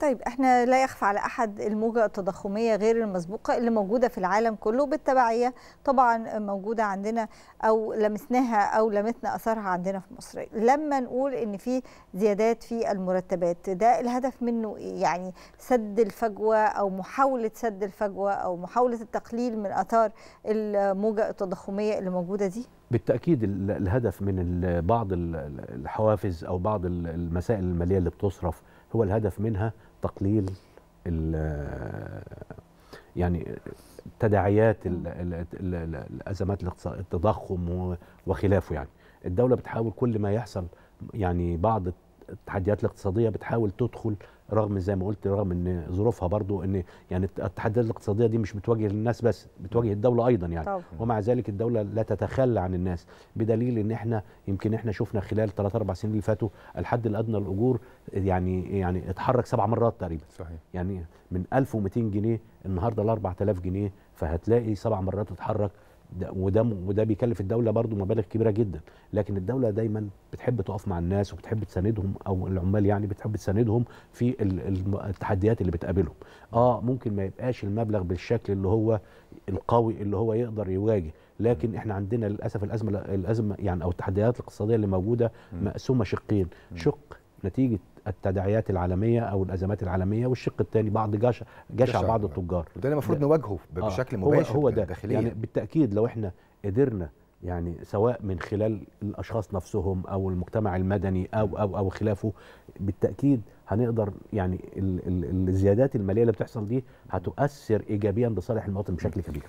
طيب احنا لا يخفى على احد الموجه التضخميه غير المسبوقه اللي موجوده في العالم كله بالتبعيه طبعا موجوده عندنا او لمسناها او لمسنا اثرها عندنا في مصر لما نقول ان في زيادات في المرتبات ده الهدف منه ايه يعني سد الفجوه او محاوله سد الفجوه او محاوله التقليل من اثار الموجه التضخميه اللي موجوده دي بالتاكيد الهدف من بعض الحوافز او بعض المسائل الماليه اللي بتصرف هو الهدف منها تقليل يعني تداعيات الازمات الاقتصاديه التضخم وخلافه يعني الدوله بتحاول كل ما يحصل يعني بعض التحديات الاقتصاديه بتحاول تدخل رغم زي ما قلت رغم ان ظروفها برضو ان يعني التحديات الاقتصاديه دي مش بتواجه الناس بس بتواجه الدوله ايضا يعني طبعا. ومع ذلك الدوله لا تتخلى عن الناس بدليل ان احنا يمكن احنا شفنا خلال 3 4 سنين اللي فاتوا الحد الادنى للاجور يعني يعني اتحرك سبع مرات تقريبا صحيح يعني من 1200 جنيه النهارده ل 4000 جنيه فهتلاقي سبع مرات اتحرك وده وده بيكلف الدوله برضو مبالغ كبيره جدا لكن الدوله دايما بتحب تقف مع الناس وبتحب تساندهم او العمال يعني بتحب تساندهم في التحديات اللي بتقابلهم اه ممكن ما يبقاش المبلغ بالشكل اللي هو القوي اللي هو يقدر يواجه لكن احنا عندنا للاسف الازمه الازمه يعني او التحديات الاقتصاديه اللي موجوده مقسومه شقين شق نتيجه التداعيات العالميه او الازمات العالميه والشق الثاني بعض جشع جشع بعض التجار وده المفروض نواجهه آه، بشكل مباشر هو, هو ده داخليا يعني بالتاكيد لو احنا قدرنا يعني سواء من خلال الاشخاص نفسهم او المجتمع المدني او او او خلافه بالتاكيد هنقدر يعني ال الزيادات الماليه اللي بتحصل دي هتؤثر ايجابيا بصالح المواطن بشكل كبير